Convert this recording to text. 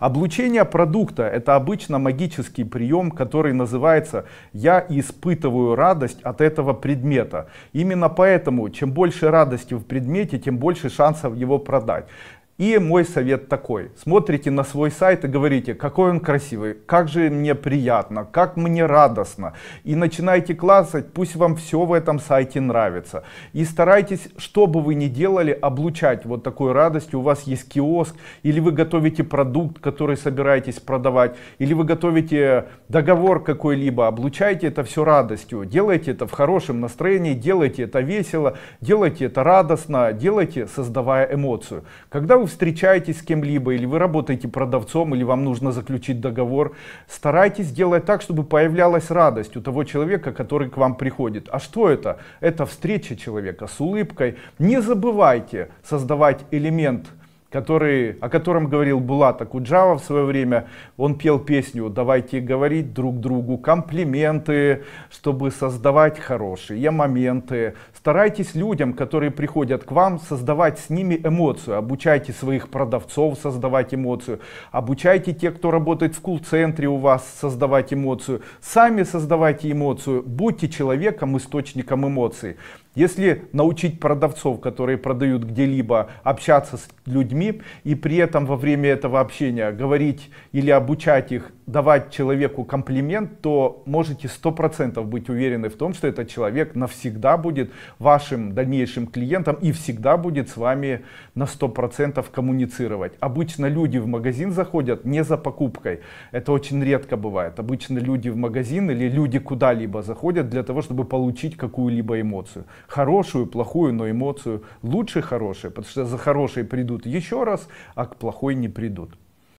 Облучение продукта – это обычно магический прием, который называется «я испытываю радость от этого предмета». Именно поэтому, чем больше радости в предмете, тем больше шансов его продать. И мой совет такой. Смотрите на свой сайт и говорите, какой он красивый, как же мне приятно, как мне радостно. И начинайте классать, пусть вам все в этом сайте нравится. И старайтесь, что бы вы ни делали, облучать вот такой радостью. У вас есть киоск, или вы готовите продукт, который собираетесь продавать, или вы готовите договор какой-либо, облучайте это все радостью. Делайте это в хорошем настроении, делайте это весело, делайте это радостно, делайте, создавая эмоцию. Когда вы вы встречаетесь с кем-либо, или вы работаете продавцом, или вам нужно заключить договор, старайтесь делать так, чтобы появлялась радость у того человека, который к вам приходит. А что это? Это встреча человека с улыбкой. Не забывайте создавать элемент который, о котором говорил Булат Акуджава в свое время. Он пел песню «Давайте говорить друг другу комплименты, чтобы создавать хорошие моменты». Старайтесь людям, которые приходят к вам, создавать с ними эмоцию. Обучайте своих продавцов создавать эмоцию. Обучайте тех, кто работает в кул-центре у вас, создавать эмоцию. Сами создавайте эмоцию. Будьте человеком, источником эмоций. Если научить продавцов, которые продают где-либо, общаться с людьми, и при этом во время этого общения говорить или обучать их давать человеку комплимент, то можете 100% быть уверены в том, что этот человек навсегда будет вашим дальнейшим клиентом и всегда будет с вами на 100% коммуницировать. Обычно люди в магазин заходят не за покупкой, это очень редко бывает. Обычно люди в магазин или люди куда-либо заходят для того, чтобы получить какую-либо эмоцию. Хорошую, плохую, но эмоцию лучше хорошие, потому что за хорошей придут еще раз, а к плохой не придут.